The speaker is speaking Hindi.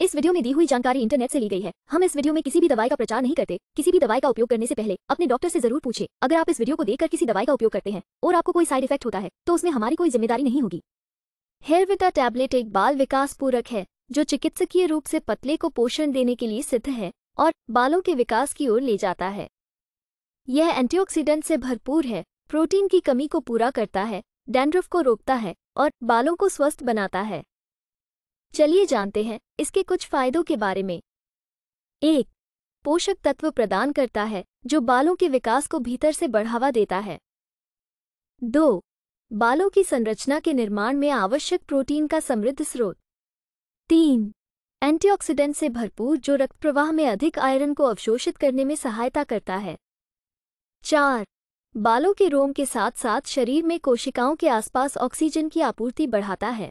इस वीडियो में दी हुई जानकारी इंटरनेट से ली गई है हम इस वीडियो में किसी भी दवाई का प्रचार नहीं करते किसी भी दवाई का उपयोग करने से पहले अपने डॉक्टर से जरूर पूछे अगर आप इस वीडियो को देखकर किसी दवाई का उपयोग करते हैं और आपको कोई साइड इफेक्ट होता है तो उसमें हमारी कोई जिम्मेदारी नहीं होगी हेरविटा टैबलेट एक बाल विकास पूरक है जो चिकित्सकीय रूप से पतले को पोषण देने के लिए सिद्ध है और बालों के विकास की ओर ले जाता है यह एंटीऑक्सीडेंट से भरपूर है प्रोटीन की कमी को पूरा करता है डैंड्रफ को रोकता है और बालों को स्वस्थ बनाता है चलिए जानते हैं इसके कुछ फायदों के बारे में एक पोषक तत्व प्रदान करता है जो बालों के विकास को भीतर से बढ़ावा देता है दो बालों की संरचना के निर्माण में आवश्यक प्रोटीन का समृद्ध स्रोत तीन एंटीऑक्सीडेंट से भरपूर जो रक्त प्रवाह में अधिक आयरन को अवशोषित करने में सहायता करता है चार बालों के रोम के साथ साथ शरीर में कोशिकाओं के आसपास ऑक्सीजन की आपूर्ति बढ़ाता है